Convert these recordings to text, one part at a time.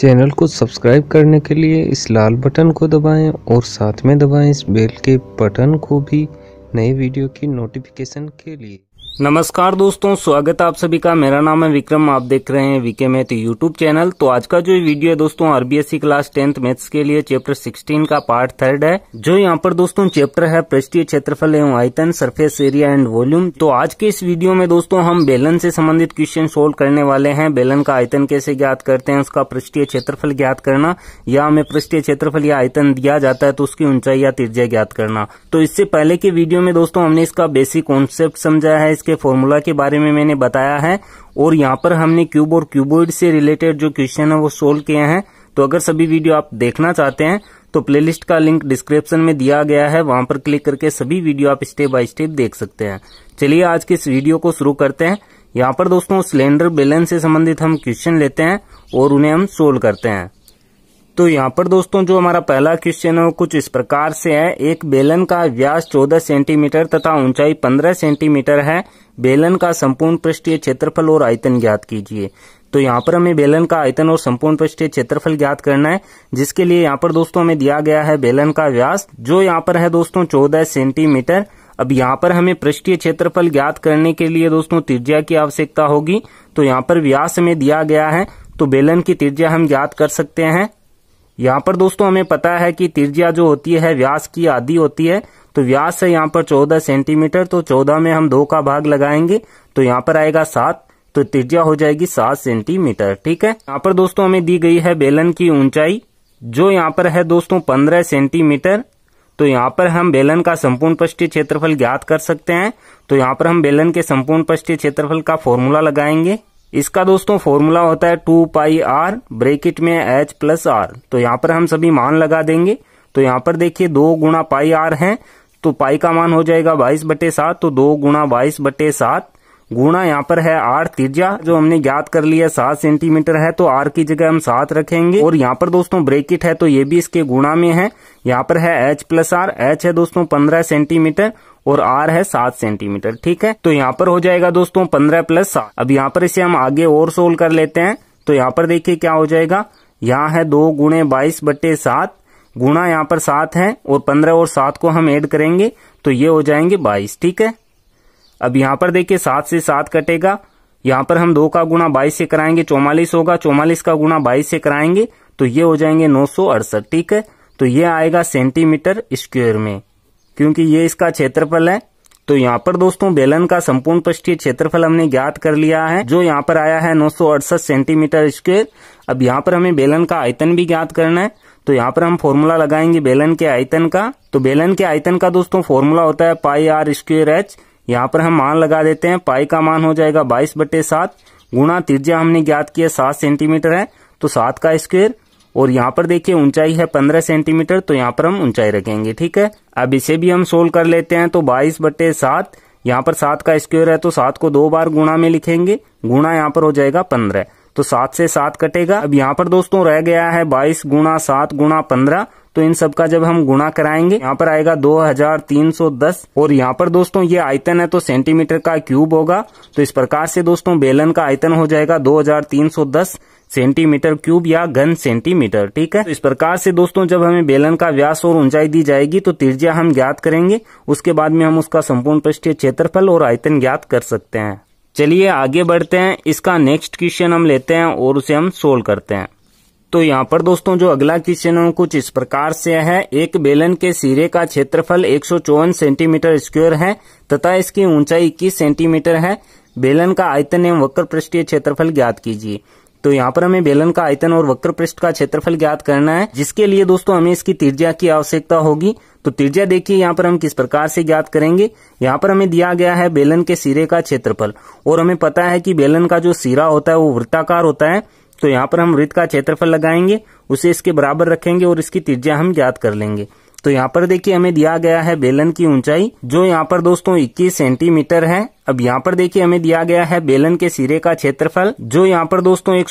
channel को subscribe करने के लिए इस लाल बटन को दबाएं और साथ में दबाएं इस बेल के बटन को भी नई वीडियो की नोटिफिकेशन के लिए नमस्कार दोस्तों स्वागत है आप सभी का मेरा नाम है विक्रम आप देख रहे हैं वीके मैथ यूट्यूब चैनल तो आज का जो वीडियो है दोस्तों आरबीएससी क्लास टेंथ मैथ्स के लिए चैप्टर 16 का पार्ट थर्ड है जो यहाँ पर दोस्तों चैप्टर है पृष्ठीय क्षेत्रफल एवं आयतन सरफेस एरिया एंड वॉल्यूम तो आज के इस वीडियो में दोस्तों हम बेलन से संबंधित क्वेश्चन सोल्व करने वाले हैं बेलन का आयतन कैसे ज्ञात करते हैं उसका पृष्ठीय क्षेत्रफल ज्ञात करना या हमें पृष्ठीय क्षेत्रफल या आयतन दिया जाता है तो उसकी ऊंचाई या तिरजा ज्ञात करना तो इससे पहले के वीडियो में दोस्तों हमने इसका बेसिक कॉन्सेप्ट समझा है इसके फॉर्मूला के बारे में मैंने बताया है और यहाँ पर हमने क्यूब और क्यूबोइड से रिलेटेड जो क्वेश्चन है वो सोल्व किए हैं तो अगर सभी वीडियो आप देखना चाहते हैं तो प्लेलिस्ट का लिंक डिस्क्रिप्शन में दिया गया है वहां पर क्लिक करके सभी वीडियो आप स्टेप बाय स्टेप देख सकते हैं चलिए आज के इस वीडियो को शुरू करते हैं यहाँ पर दोस्तों सिलेंडर बैलेंस से संबंधित हम क्वेश्चन लेते हैं और उन्हें हम सोल्व करते हैं तो यहाँ पर दोस्तों जो हमारा पहला क्वेश्चन है वो कुछ इस प्रकार से है एक बेलन का व्यास 14 सेंटीमीटर तथा ऊंचाई 15 सेंटीमीटर है बेलन का संपूर्ण पृष्ठीय क्षेत्रफल और आयतन ज्ञात कीजिए तो यहाँ पर हमें बेलन का आयतन और संपूर्ण पृष्ठीय क्षेत्रफल ज्ञात करना है जिसके लिए यहाँ पर दोस्तों हमें दिया गया है बेलन का व्यास जो यहाँ पर है दोस्तों चौदह सेंटीमीटर अब यहाँ पर हमें पृष्ठीय क्षेत्रफल ज्ञात करने के लिए दोस्तों त्रिज्या की आवश्यकता होगी तो यहाँ पर व्यास हमें दिया गया है तो बेलन की त्रिज्या हम ज्ञात कर सकते हैं यहाँ पर दोस्तों हमें पता है कि त्रिज्या जो होती है व्यास की आधी होती है तो व्यास है यहाँ पर चौदह सेंटीमीटर तो चौदह में हम दो का भाग लगाएंगे तो यहाँ पर आएगा सात तो त्रिज्या हो जाएगी सात सेंटीमीटर ठीक है यहाँ पर दोस्तों हमें दी गई है बेलन की ऊंचाई जो यहाँ पर है दोस्तों पंद्रह सेंटीमीटर तो यहाँ पर हम बेलन का संपूर्ण पृष्ठीय क्षेत्रफल ज्ञात कर सकते हैं तो यहाँ पर हम बेलन के संपूर्ण पृष्ठीय क्षेत्रफल का फॉर्मूला लगाएंगे इसका दोस्तों फॉर्मूला होता है टू पाई आर ब्रेकिट में एच प्लस आर तो यहाँ पर हम सभी मान लगा देंगे तो यहाँ पर देखिए दो गुणा पाई आर है तो पाई का मान हो जाएगा बाईस बटे सात तो दो गुणा बाईस बटे सात गुणा यहाँ पर है आर तिरजा जो हमने ज्ञात कर लिया सात सेंटीमीटर है तो आर की जगह हम सात रखेंगे और यहाँ पर दोस्तों ब्रेकिट है तो ये भी इसके गुणा में है यहाँ पर है एच प्लस आर एच है दोस्तों पंद्रह सेंटीमीटर और आर है सात सेंटीमीटर ठीक है तो यहाँ पर हो जाएगा दोस्तों पंद्रह प्लस सात अब यहाँ पर इसे हम आगे और सोल्व कर लेते हैं तो यहाँ पर देखिए क्या हो जाएगा यहाँ है दो गुणे बाईस बट्टे सात गुणा यहाँ पर सात है और पंद्रह और सात को हम ऐड करेंगे तो ये हो जाएंगे बाईस ठीक है अब यहाँ पर देखिए सात से सात कटेगा यहाँ पर हम दो का गुणा बाईस से कराएंगे चौवालीस होगा चौवालीस का गुणा बाईस से कराएंगे तो ये हो जाएंगे नौ सौ अड़सठ ठीक है तो ये आएगा सेंटीमीटर स्क्वेयर में क्योंकि ये इसका क्षेत्रफल है तो यहाँ पर दोस्तों बेलन का संपूर्ण पृष्ठीय क्षेत्रफल हमने ज्ञात कर लिया है जो यहाँ पर आया है नौ सेंटीमीटर स्क्वेयर अब यहाँ पर हमें बेलन का आयतन भी ज्ञात करना है तो यहाँ पर हम फॉर्मूला लगाएंगे बेलन के आयतन का तो बेलन के आयतन का दोस्तों फॉर्मूला होता है पाई आर स्क्वेयर एच यहाँ पर हम मान लगा देते हैं पाई का मान हो जाएगा बाईस बटे सात गुणा तिरजा हमने ज्ञात किया सात सेंटीमीटर है तो सात का स्क्वेयर और यहाँ पर देखिए ऊंचाई है 15 सेंटीमीटर तो यहाँ पर हम ऊंचाई रखेंगे ठीक है अब इसे भी हम सोल्व कर लेते हैं तो 22 बटे सात यहाँ पर सात का स्क्वायर है तो सात को दो बार गुणा में लिखेंगे गुणा यहाँ पर हो जाएगा पंद्रह तो सात से सात कटेगा अब यहाँ पर दोस्तों रह गया है बाईस गुणा सात गुणा पंद्रह तो इन सब का जब हम गुणा कराएंगे यहाँ पर आएगा 2310 और यहाँ पर दोस्तों ये आयतन है तो सेंटीमीटर का क्यूब होगा तो इस प्रकार से दोस्तों बेलन का आयतन हो जाएगा 2310 सेंटीमीटर क्यूब या घन सेंटीमीटर ठीक है तो इस प्रकार से दोस्तों जब हमें बेलन का व्यास और ऊंचाई दी जाएगी तो त्रिज्या हम ज्ञात करेंगे उसके बाद में हम उसका संपूर्ण पृष्ठीय क्षेत्रफल और आयतन ज्ञात कर सकते हैं चलिए आगे बढ़ते हैं इसका नेक्स्ट क्वेश्चन हम लेते हैं और उसे हम सोल्व करते हैं तो यहाँ पर दोस्तों जो अगला क्वेश्चन है कुछ इस प्रकार से है एक बेलन के सिरे का क्षेत्रफल एक सेंटीमीटर स्क्वेयर है तथा इसकी ऊंचाई इक्कीस सेंटीमीटर है बेलन का आयतन एवं वक्र पृष्ठीय क्षेत्रफल ज्ञात कीजिए तो यहाँ पर हमें बेलन का आयतन और वक्र पृष्ठ का क्षेत्रफल ज्ञात करना है जिसके लिए दोस्तों हमें इसकी त्रिज्या की आवश्यकता होगी तो त्रिज्या देखिए यहाँ पर हम किस प्रकार से ज्ञात करेंगे यहाँ पर हमें दिया गया है बेलन के सिरे का क्षेत्रफल और हमें पता है कि बेलन का जो सिरा होता है वो वृत्ताकार होता है तो यहाँ पर हम वृत्त का क्षेत्रफल लगाएंगे उसे इसके बराबर रखेंगे और इसकी त्रिज्या हम ज्ञात कर लेंगे तो यहाँ पर देखिए हमें दिया गया है बेलन की ऊंचाई जो यहाँ पर दोस्तों 21 सेंटीमीटर है अब यहाँ पर देखिए हमें दिया गया है बेलन के सिरे का क्षेत्रफल जो यहाँ पर दोस्तों एक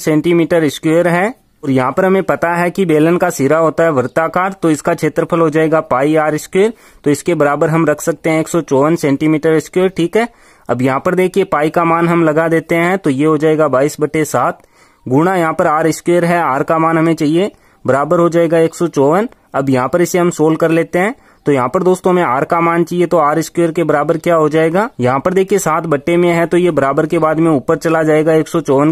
सेंटीमीटर स्क्वेयर है और यहाँ पर हमें पता है कि बेलन का सिरा होता है वृत्ताकार तो इसका क्षेत्रफल हो जाएगा पाई आर स्क्वेयर तो इसके बराबर हम रख सकते हैं एक सेंटीमीटर स्क्वेयर ठीक है अब यहाँ पर देखिए पाई का मान हम लगा देते हैं तो ये हो जाएगा बाईस बटे सात गुणा यहाँ पर आर स्क्वेयर है आर का मान हमें चाहिए बराबर हो जाएगा एक अब यहाँ पर इसे हम सोल्व कर लेते हैं तो यहाँ पर दोस्तों हमें आर का मान चाहिए तो आर स्क्वेयर के बराबर क्या हो जाएगा यहाँ पर देखिए सात बट्टे में है तो ये बराबर के बाद में ऊपर चला जाएगा एक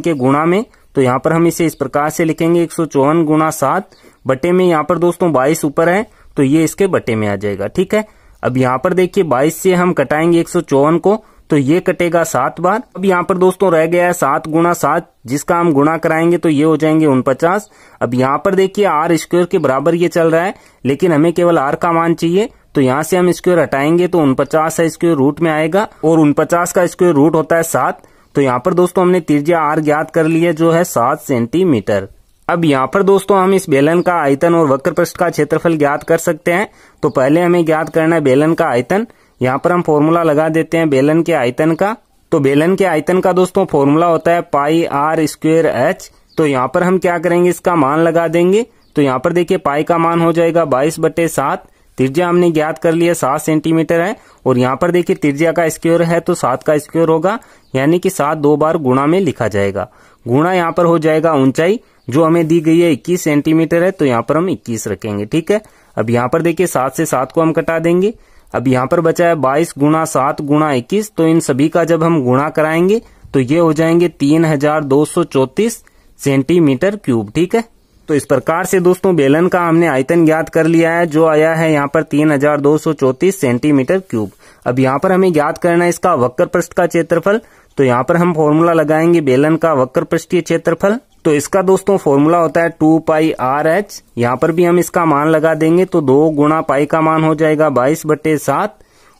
के गुणा में तो यहाँ पर हम इसे इस प्रकार से लिखेंगे एक सौ चौवन गुणा सात बटे में यहाँ पर दोस्तों बाईस ऊपर है तो ये इसके बटे में आ जाएगा ठीक है अब यहाँ पर देखिए बाईस से हम कटाएंगे एक सौ चौवन को तो ये कटेगा सात बार अब यहाँ पर दोस्तों रह गया है सात गुणा सात जिसका हम गुणा कराएंगे तो ये हो जाएंगे उनपचास अब यहाँ पर देखिए आर स्क्वेयर के बराबर ये चल रहा है लेकिन हमें केवल आर का मान चाहिए तो यहाँ से हम स्क्वेयर हटाएंगे तो उनपचास है स्क्वेयर रूट में आएगा और उनपचास का स्क्वेयर रूट होता है सात तो यहाँ पर दोस्तों हमने त्रिज्या आर ज्ञात कर लिया जो है सात सेंटीमीटर अब यहाँ पर दोस्तों हम इस बेलन का आयतन और वक्र पृष्ठ का क्षेत्रफल ज्ञात कर सकते हैं तो पहले हमें ज्ञात करना है बेलन का आयतन यहाँ पर हम फॉर्मूला लगा देते हैं बेलन के आयतन का तो बेलन के आयतन का दोस्तों फॉर्मूला होता है पाई आर स्क्वेयर एच तो यहाँ पर हम क्या करेंगे इसका मान लगा देंगे तो यहाँ पर देखिए पाई का मान हो जाएगा बाईस बटे सात त्रिज्या हमने ज्ञात कर लिया सात सेंटीमीटर है और यहाँ पर देखिए त्रिज्या का स्क्वेयर है तो सात का स्क्वेयर होगा यानी कि सात दो बार गुणा में लिखा जाएगा गुणा यहाँ पर हो जाएगा ऊंचाई जो हमें दी गई है इक्कीस सेंटीमीटर है तो यहाँ पर हम इक्कीस रखेंगे ठीक है अब यहाँ पर देखिए सात से सात को हम कटा देंगे अब यहाँ पर बचा है बाईस गुणा सात गुणा इक्कीस तो इन सभी का जब हम गुणा कराएंगे तो ये हो जाएंगे तीन हजार दो सौ चौतीस सेंटीमीटर क्यूब ठीक है तो इस प्रकार से दोस्तों बेलन का हमने आयतन ज्ञात कर लिया है जो आया है यहाँ पर तीन हजार दो सौ चौतीस सेंटीमीटर क्यूब अब यहाँ पर हमें ज्ञात करना है इसका वक्र पृष्ठ का क्षेत्रफल तो यहाँ पर हम फॉर्मूला लगाएंगे बेलन का वक्र पृष्ठीय क्षेत्रफल तो इसका दोस्तों फॉर्मूला होता है टू पाई आर एच यहाँ पर भी हम इसका मान लगा देंगे तो दो गुणा पाई का मान हो जाएगा बाईस बटे सात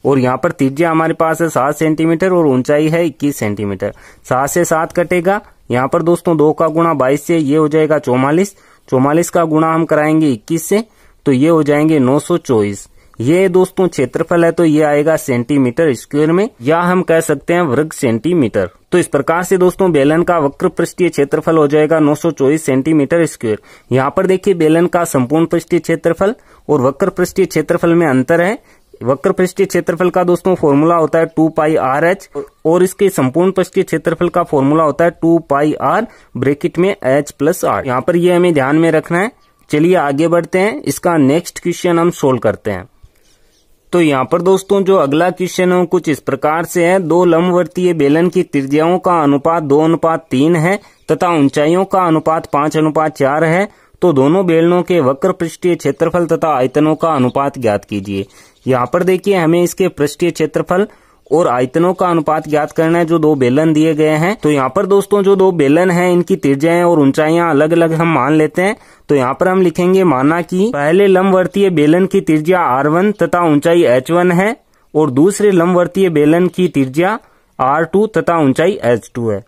और यहाँ पर त्रिज्या हमारे पास है सात सेंटीमीटर और ऊंचाई है इक्कीस सेंटीमीटर सात से सात कटेगा यहाँ पर दोस्तों दो का गुणा बाईस से ये हो जाएगा चौवालीस चौवालीस का गुणा हम कराएंगे इक्कीस से तो ये हो जाएंगे नौ सौ चौबीस ये दोस्तों क्षेत्रफल है तो ये आएगा सेंटीमीटर स्क्वायर में या हम कह सकते हैं वर्ग सेंटीमीटर तो इस प्रकार से दोस्तों बेलन का वक्र पृष्ठीय क्षेत्रफल हो जाएगा 924 सेंटीमीटर स्क्वायर यहाँ पर देखिए बेलन का संपूर्ण पृष्ठीय क्षेत्रफल और वक्र पृष्ठीय क्षेत्रफल में अंतर है वक्र पृष्ठीय क्षेत्रफल का दोस्तों फॉर्मूला होता है टू पाई आर एच और इसके संपूर्ण पृष्ठीय क्षेत्रफल का फॉर्मूला होता है टू पाई आर ब्रेकिट में एच प्लस आर यहाँ पर ये हमें ध्यान में रखना है चलिए आगे बढ़ते हैं इसका नेक्स्ट क्वेश्चन हम सोल्व करते हैं तो यहाँ पर दोस्तों जो अगला क्वेश्चन है कुछ इस प्रकार से है दो लंबवर्तीय बेलन की त्रिज्याओं का अनुपात दो अनुपात तीन है तथा ऊंचाइयों का अनुपात पांच अनुपात चार है तो दोनों बेलनों के वक्र पृष्ठीय क्षेत्रफल तथा आयतनों का अनुपात ज्ञात कीजिए यहाँ पर देखिए हमें इसके पृष्ठीय क्षेत्रफल और आयतनों का अनुपात ज्ञात करना है जो दो बेलन दिए गए हैं तो यहाँ पर दोस्तों जो दो बेलन है इनकी तिरजाएं और ऊंचाइयां अलग अलग हम मान लेते हैं तो यहाँ पर हम लिखेंगे माना कि पहले लंबवर्तीय बेलन की तिरजा आर वन तथा ऊंचाई एच वन है और दूसरे लंबवर्तीय बेलन की तिरजा आर टू तथा ऊंचाई एच टू है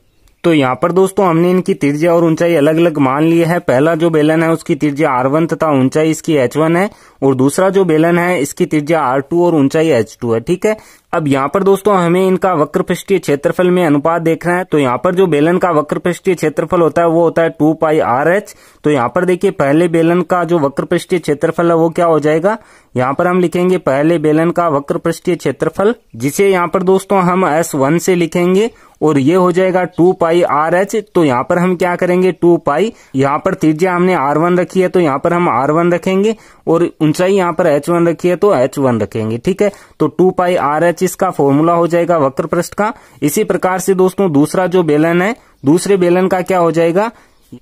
तो यहाँ पर दोस्तों हमने इनकी त्रिज्या और ऊंचाई अलग अलग मान लिया है पहला जो बेलन है उसकी त्रिज्या आर वन तथा ऊंचाई इसकी एच वन है और दूसरा जो बेलन है इसकी त्रिज्या आर टू और ऊंचाई एच टू है ठीक है अब यहाँ पर दोस्तों हमें इनका वक्र पृष्ठीय क्षेत्रफल में अनुपात देखना है तो यहाँ पर जो बेलन का वक्र पृष्ठीय क्षेत्रफल होता है वो होता है टू पाई आर एच तो यहाँ पर देखिए पहले बेलन का जो वक्र पृष्ठीय क्षेत्रफल है वो क्या हो जाएगा यहाँ पर हम लिखेंगे पहले बेलन का वक्र पृष्ठीय क्षेत्रफल जिसे यहाँ पर दोस्तों हम एस वन से लिखेंगे और ये हो जाएगा टू पाई आर एच तो यहाँ पर हम क्या करेंगे टू पाई यहाँ पर त्रिज्या हमने आर वन रखी है तो यहाँ पर हम आर वन रखेंगे और ऊंचाई यहाँ पर एच वन रखी है तो एच वन रखेंगे ठीक है तो टू पाई आर एच इसका फॉर्मूला हो जाएगा वक्र पृष्ठ का इसी प्रकार से दोस्तों दूसरा जो बेलन है दूसरे बेलन का क्या हो जाएगा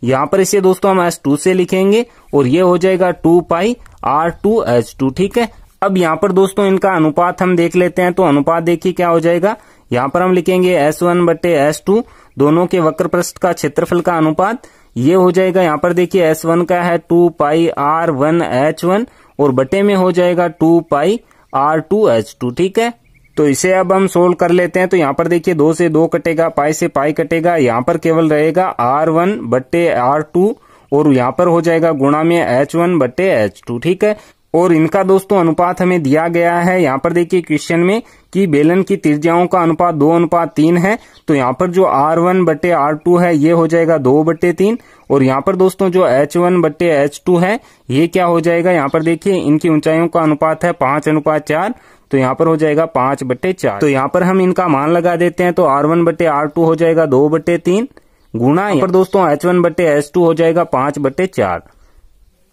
यहाँ पर इसे दोस्तों हम एस टू से लिखेंगे और ये हो जाएगा two pi R two H two ठीक है अब यहाँ पर दोस्तों इनका अनुपात हम देख लेते हैं तो अनुपात देखिए क्या हो जाएगा यहाँ पर हम लिखेंगे एस वन बटे एस टू दोनों के वक्र पृष्ठ का क्षेत्रफल का अनुपात ये हो जाएगा यहाँ पर देखिए एस वन का है two pi R one H one और बटे में हो जाएगा two pi R two H two ठीक है तो इसे अब हम सोल्व कर लेते हैं तो यहाँ पर देखिए दो से दो कटेगा पाई से पाई कटेगा यहाँ पर केवल रहेगा आर वन बटे आर टू और यहाँ पर हो जाएगा गुणा में एच वन बटे एच टू ठीक है और इनका दोस्तों अनुपात हमें दिया गया है यहाँ पर देखिए क्वेश्चन में कि बेलन की त्रिज्याओं का अनुपात दो अनुपात तीन है तो यहाँ पर जो आर वन बटे आर टू है ये हो जाएगा दो बटे तीन और यहाँ पर दोस्तों जो एच वन बटे एच टू है ये क्या हो जाएगा यहाँ पर देखिए इनकी ऊंचाइयों का अनुपात है पांच अनुपात चार तो यहाँ पर हो जाएगा पांच बटे चार तो यहाँ पर हम इनका मान लगा देते हैं तो आर वन आर टू हो जाएगा दो बटे तीन गुणा पर दोस्तों एच वन बटे एच टू हो जाएगा पांच बटे चार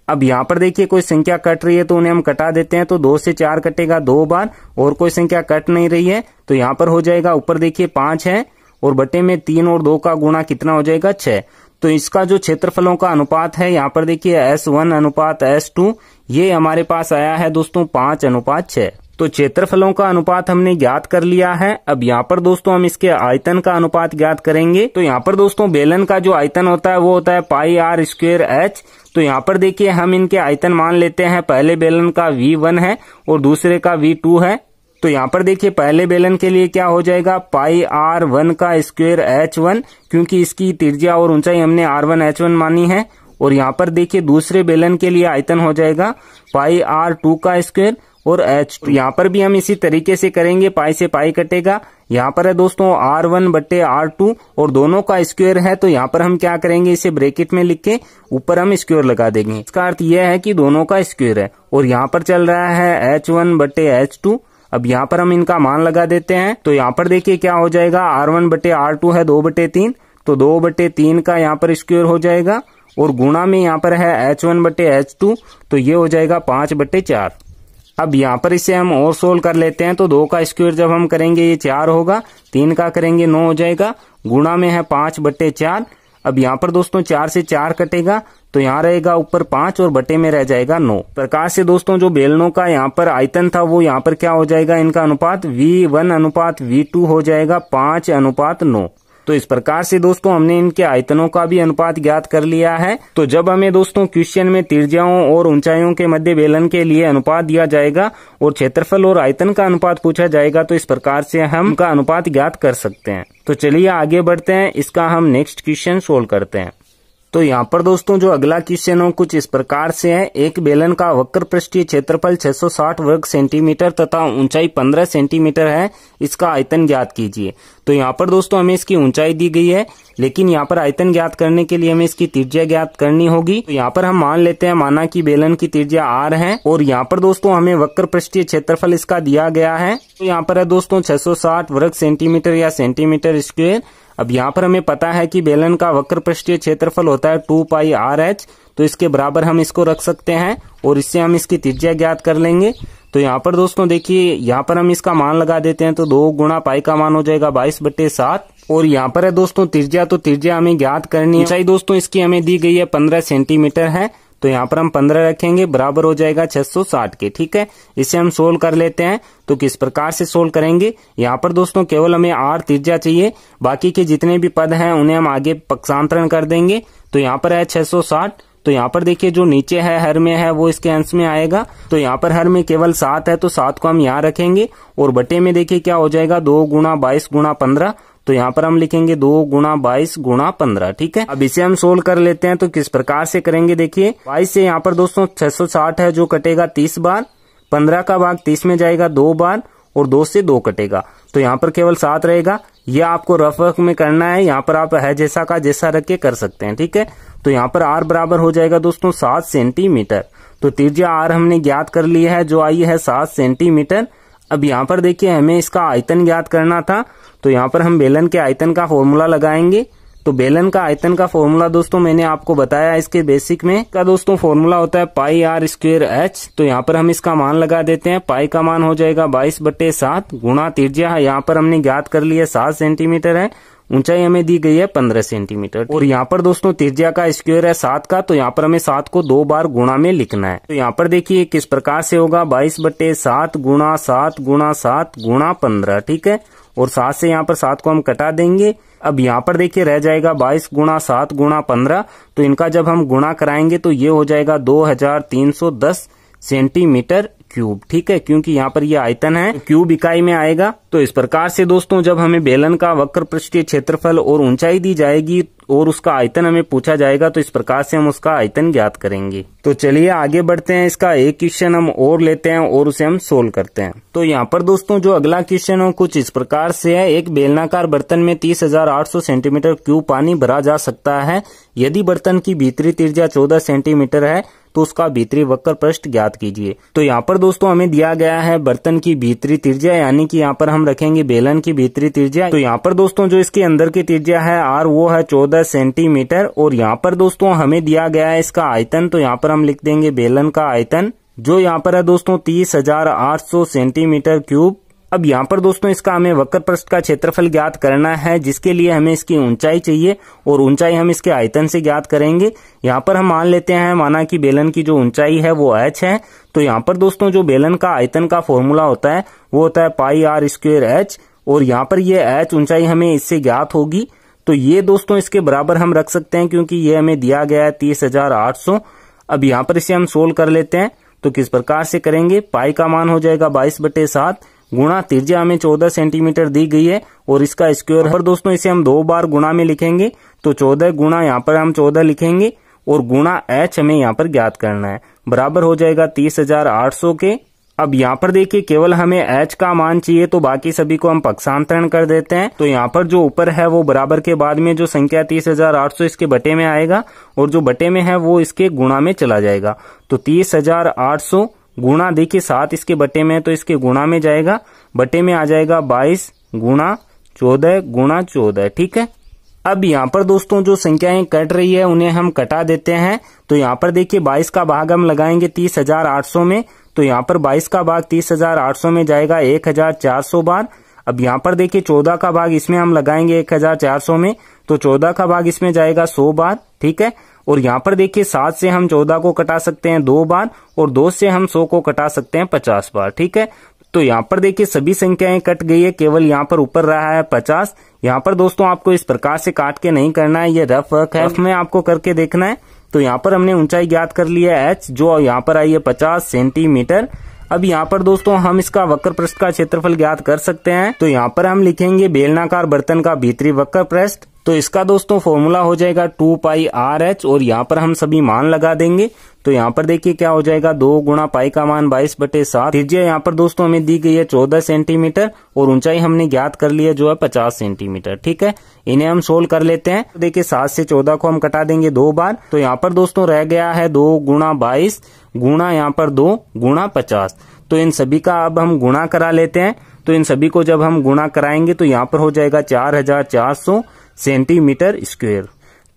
अब यहाँ पर देखिए कोई संख्या कट रही है तो उन्हें हम कटा देते हैं तो दो से चार कटेगा दो बार और कोई संख्या कट नहीं रही है तो यहाँ पर हो जाएगा ऊपर देखिए पांच है और बटे में तीन और दो का गुणा कितना हो जाएगा छह तो इसका जो क्षेत्रफलों का अनुपात है यहाँ पर देखिए एस वन अनुपात एस टू ये हमारे पास आया है दोस्तों पांच अनुपात छह तो क्षेत्रफलों का अनुपात हमने ज्ञात कर लिया है अब यहाँ पर दोस्तों हम इसके आयतन का अनुपात ज्ञात करेंगे तो यहाँ पर दोस्तों बेलन का जो आयतन होता है वो होता है पाई आर स्क्वेयर एच तो यहाँ पर देखिए हम इनके आयतन मान लेते हैं पहले बेलन का वी वन है और दूसरे का वी टू है तो यहाँ पर देखिए पहले बेलन के लिए क्या हो जाएगा पाई आर वन का स्क्वेयर एच वन क्योंकि इसकी तिरजिया और ऊंचाई हमने आर वन एच वन मानी है और यहाँ पर देखिए दूसरे बेलन के लिए आयतन हो जाएगा पाई आर टू का स्क्वेयर और एच टू यहाँ पर भी हम इसी तरीके से करेंगे पाई से पाई कटेगा यहाँ पर है दोस्तों आर वन बटे आर टू और दोनों का स्क्वेयर है तो यहाँ पर हम क्या करेंगे इसे ब्रेकेट में लिख के ऊपर हम स्क्वेयर लगा देंगे इसका अर्थ यह है कि दोनों का स्क्वेयर है और यहाँ पर चल रहा है एच वन बटे एच टू अब यहाँ पर हम इनका मान लगा देते हैं तो यहाँ पर देखिए क्या हो जाएगा आर वन बटे आर टू है दो बटे तीन तो दो बटे तीन का यहाँ पर स्क्वेयर हो जाएगा और गुणा में यहाँ पर है एच वन बटे एच टू तो ये हो जाएगा पांच बटे चार अब यहाँ पर इसे हम और सोल्व कर लेते हैं तो दो का स्क्वायर जब हम करेंगे ये चार होगा तीन का करेंगे नौ हो जाएगा गुणा में है पांच बटे चार अब यहाँ पर दोस्तों चार से चार कटेगा तो यहाँ रहेगा ऊपर पांच और बटे में रह जाएगा नौ प्रकार से दोस्तों जो बेलनों का यहाँ पर आयतन था वो यहाँ पर क्या हो जाएगा इनका अनुपात वी वन अनुपात वी टू हो जाएगा पांच अनुपात नौ तो इस प्रकार से दोस्तों हमने इनके आयतनों का भी अनुपात ज्ञात कर लिया है तो जब हमें दोस्तों क्वेश्चन में तिरजाओं और ऊंचाइयों के मध्य बेलन के लिए अनुपात दिया जाएगा और क्षेत्रफल और आयतन का अनुपात पूछा जाएगा तो इस प्रकार से हम का अनुपात ज्ञात कर सकते हैं तो चलिए आगे बढ़ते हैं इसका हम नेक्स्ट क्वेश्चन सोल्व करते हैं तो यहाँ पर दोस्तों जो अगला क्वेश्चन हो कुछ इस प्रकार से है एक बेलन का वक्र पृष्ठीय क्षेत्रफल 660 वर्ग सेंटीमीटर तथा ऊंचाई 15 सेंटीमीटर है इसका आयतन ज्ञात कीजिए तो यहाँ पर दोस्तों हमें इसकी ऊंचाई दी गई है लेकिन यहाँ पर आयतन ज्ञात करने के लिए हमें इसकी त्रिज्या ज्ञात करनी होगी तो यहाँ पर हम मान लेते हैं माना की बेलन की त्रिज्या आर है और यहाँ पर दोस्तों हमें वक्र पृष्ठीय क्षेत्रफल इसका दिया गया है तो यहाँ पर है दोस्तों छह वर्ग सेंटीमीटर या सेंटीमीटर स्क्वेयर अब यहाँ पर हमें पता है कि बेलन का वक्र पृष्ठीय क्षेत्रफल होता है टू पाई आर एच तो इसके बराबर हम इसको रख सकते हैं और इससे हम इसकी त्रिज्या ज्ञात कर लेंगे तो यहाँ पर दोस्तों देखिए यहाँ पर हम इसका मान लगा देते हैं तो दो गुणा पाई का मान हो जाएगा बाईस बटे सात और यहाँ पर है दोस्तों त्रिज्या तो त्रिज्या हमें ज्ञात करनी है दोस्तों इसकी हमें दी गई है पंद्रह सेंटीमीटर है तो यहाँ पर हम पंद्रह रखेंगे बराबर हो जाएगा 660 के ठीक है इसे हम सोल्व कर लेते हैं तो किस प्रकार से सोल्व करेंगे यहाँ पर दोस्तों केवल हमें आर तिरजा चाहिए बाकी के जितने भी पद हैं उन्हें हम आगे पक्षांतरण कर देंगे तो यहाँ पर है 660 तो यहाँ पर देखिए जो नीचे है हर में है वो इसके अंश में आएगा तो यहाँ पर हर में केवल सात है तो सात को हम यहाँ रखेंगे और बटे में देखिए क्या हो जाएगा दो गुणा बाईस गुणा पंद्रह तो यहाँ पर हम लिखेंगे दो गुणा बाईस गुणा पंद्रह ठीक है अब इसे हम सोल्व कर लेते हैं तो किस प्रकार से करेंगे देखिए बाईस से यहाँ पर दोस्तों छह है जो कटेगा तीस बार पंद्रह का भाग तीस में जाएगा दो बार और दो से दो कटेगा तो यहाँ पर केवल सात रहेगा यह आपको रफ वर्क में करना है यहाँ पर आप है जैसा का जैसा रख के कर सकते हैं ठीक है तो यहाँ पर आर बराबर हो जाएगा दोस्तों सात सेंटीमीटर तो तीजा आर हमने ज्ञात कर लिया है जो आई है सात सेंटीमीटर अब यहाँ पर देखिए हमें इसका आयतन ज्ञात करना था तो यहाँ पर हम बेलन के आयतन का फॉर्मूला लगाएंगे तो बेलन का आयतन का फॉर्मूला दोस्तों मैंने आपको बताया इसके बेसिक में का दोस्तों फॉर्मूला होता है पाई आर स्क्वेयर एच तो यहाँ पर हम इसका मान लगा देते हैं पाई का मान हो जाएगा बाईस बट्टे सात गुणा तिरजिया यहाँ पर हमने ज्ञात कर लिया सात सेंटीमीटर है ऊंचाई हमें दी गई है पंद्रह सेंटीमीटर और यहाँ पर दोस्तों त्रिज्या का स्क्वायर है सात का तो यहाँ पर हमें सात को दो बार गुणा में लिखना है तो यहाँ पर देखिए किस प्रकार से होगा बाईस बटे सात गुणा सात गुणा सात गुणा पंद्रह ठीक है और सात से यहाँ पर सात को हम कटा देंगे अब यहाँ पर देखिए रह जाएगा बाईस गुणा सात गुणा पंद्रह तो इनका जब हम गुणा कराएंगे तो ये हो जाएगा दो हजार तीन सौ दस सेंटीमीटर क्यूब ठीक है क्योंकि यहाँ पर ये आयतन है क्यूब इकाई में आएगा तो इस प्रकार से दोस्तों जब हमें बेलन का वक्र पृष्ठीय क्षेत्रफल और ऊंचाई दी जाएगी और उसका आयतन हमें पूछा जाएगा तो इस प्रकार से हम उसका आयतन ज्ञात करेंगे तो चलिए आगे बढ़ते हैं इसका एक क्वेश्चन हम और लेते हैं और उसे हम सोल्व करते हैं तो यहाँ पर दोस्तों जो अगला क्वेश्चन है कुछ इस प्रकार से है एक बेलनाकार बर्तन में 30,800 सेंटीमीटर क्यूब पानी भरा जा सकता है यदि बर्तन की भीतरी तिरजा चौदह सेंटीमीटर है तो उसका भीतरी वक्र पृष्ठ ज्ञात कीजिए तो यहाँ पर दोस्तों हमें दिया गया है बर्तन की भीतरी त्रिज्या यानी कि यहाँ पर हम रखेंगे बेलन की भीतरी त्रिज्या तो यहाँ पर दोस्तों जो इसके अंदर की त्रिज्या है आर वो है चौदह सेंटीमीटर और यहाँ पर दोस्तों हमें दिया गया है इसका आयतन तो यहाँ पर हम लिख देंगे बेलन का आयतन जो यहाँ पर है दोस्तों तीस हजार आठ सौ सेंटीमीटर क्यूब अब यहाँ पर दोस्तों इसका हमें वक्र पृष्ठ का क्षेत्रफल ज्ञात करना है जिसके लिए हमें इसकी ऊंचाई चाहिए और ऊंचाई हम इसके आयतन से ज्ञात करेंगे यहाँ पर हम मान लेते हैं माना कि बेलन की जो ऊंचाई है वो एच है तो यहाँ पर दोस्तों जो बेलन का आयतन का फॉर्मूला होता है वो होता है पाई आर स्क्वेयर एच और यहाँ पर ये एच ऊंचाई हमें इससे ज्ञात होगी तो ये दोस्तों इसके बराबर हम रख सकते हैं क्योंकि ये हमें दिया गया है तीस हजार आठ सौ अब यहाँ पर इसे हम सोल्व कर लेते हैं तो किस प्रकार से करेंगे पाई का मान हो जाएगा बाईस बटे सात गुणा त्रिज्या हमें चौदह सेंटीमीटर दी गई है और इसका स्क्वायर हर दोस्तों इसे हम दो बार गुणा में लिखेंगे तो चौदह गुणा यहाँ पर हम चौदह लिखेंगे और गुणा एच हमें यहाँ पर ज्ञात करना है बराबर हो जाएगा तीस हजार आठ सौ के अब यहाँ पर देखिए केवल हमें एच का मान चाहिए तो बाकी सभी को हम पक्षांतरण कर देते हैं तो यहाँ पर जो ऊपर है वो बराबर के बाद में जो संख्या तीस हजार आठ सौ इसके बटे में आएगा और जो बटे में है वो इसके गुणा में चला जाएगा तो तीस हजार आठ सौ गुणा देखिए सात इसके बटे में है तो इसके गुणा में जाएगा बटे में आ जाएगा बाईस गुणा चौदह गुणा चौदह ठीक है अब यहाँ पर दोस्तों जो संख्याएं कट रही है उन्हें हम कटा देते हैं तो यहाँ पर देखिए 22 का भाग हम लगाएंगे 30,800 में तो यहाँ पर 22 का भाग 30,800 में जाएगा 1,400 बार अब यहाँ पर देखिए चौदह का भाग इसमें हम लगाएंगे एक हजार चार सौ में तो चौदह का भाग इसमें जाएगा सौ बार ठीक है और यहाँ पर देखिए सात से हम चौदह को कटा सकते हैं दो बार और दो से हम सौ को कटा सकते हैं पचास बार ठीक है तो यहाँ पर देखिए सभी संख्याएं कट गई है केवल यहाँ पर ऊपर रहा है पचास यहाँ पर दोस्तों आपको इस प्रकार से काट के नहीं करना है ये रफ वर्क है रफ में आपको करके देखना है तो यहाँ पर हमने ऊंचाई ज्ञात कर लिया है एच जो यहाँ पर आई है पचास सेंटीमीटर अब यहाँ पर दोस्तों हम इसका वक्र प्रस्थ का क्षेत्रफल ज्ञात कर सकते हैं तो यहाँ पर हम लिखेंगे बेलनाकार बर्तन का भीतरी वक्र प्रस्थ तो इसका दोस्तों फॉर्मूला हो जाएगा टू पाई आर एच और यहाँ पर हम सभी मान लगा देंगे तो यहाँ पर देखिए क्या हो जाएगा दो गुणा पाई का मान बाईस बटे सात त्रिज्या यहाँ पर दोस्तों हमें दी गई है चौदह सेंटीमीटर और ऊंचाई हमने ज्ञात कर ली है जो है पचास सेंटीमीटर ठीक है इन्हें हम सोल्व कर लेते हैं तो देखिए सात से चौदह को हम कटा देंगे दो बार तो यहाँ पर दोस्तों रह गया है दो गुणा बाईस गुणा यहाँ पर दो गुणा पचास तो इन सभी का अब हम गुणा करा लेते हैं तो इन सभी को जब हम गुणा कराएंगे तो यहाँ पर हो जाएगा चार हजार चार सौ सेंटीमीटर स्क्वेयर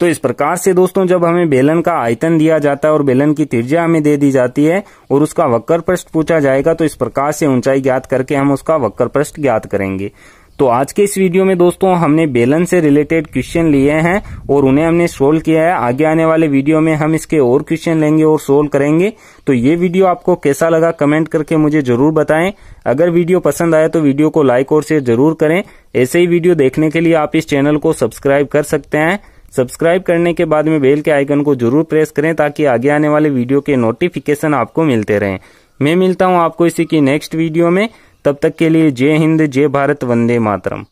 तो इस प्रकार से दोस्तों जब हमें बेलन का आयतन दिया जाता है और बेलन की त्रिज्या हमें दे दी जाती है और उसका वक्र पृष्ठ पूछा जाएगा तो इस प्रकार से ऊंचाई ज्ञात करके हम उसका वक्र पृष्ठ ज्ञात करेंगे तो आज के इस वीडियो में दोस्तों हमने बेलन से रिलेटेड क्वेश्चन लिए हैं और उन्हें हमने सोल्व किया है आगे आने वाले वीडियो में हम इसके और क्वेश्चन लेंगे और सोल्व करेंगे तो ये वीडियो आपको कैसा लगा कमेंट करके मुझे जरूर बताएं अगर वीडियो पसंद आया तो वीडियो को लाइक और शेयर जरूर करें ऐसे ही वीडियो देखने के लिए आप इस चैनल को सब्सक्राइब कर सकते हैं सब्सक्राइब करने के बाद में बेल के आइकन को जरूर प्रेस करें ताकि आगे आने वाले वीडियो के नोटिफिकेशन आपको मिलते रहें मैं मिलता हूं आपको इसी की नेक्स्ट वीडियो में तब तक के लिए जय हिंद जय भारत वंदे मातरम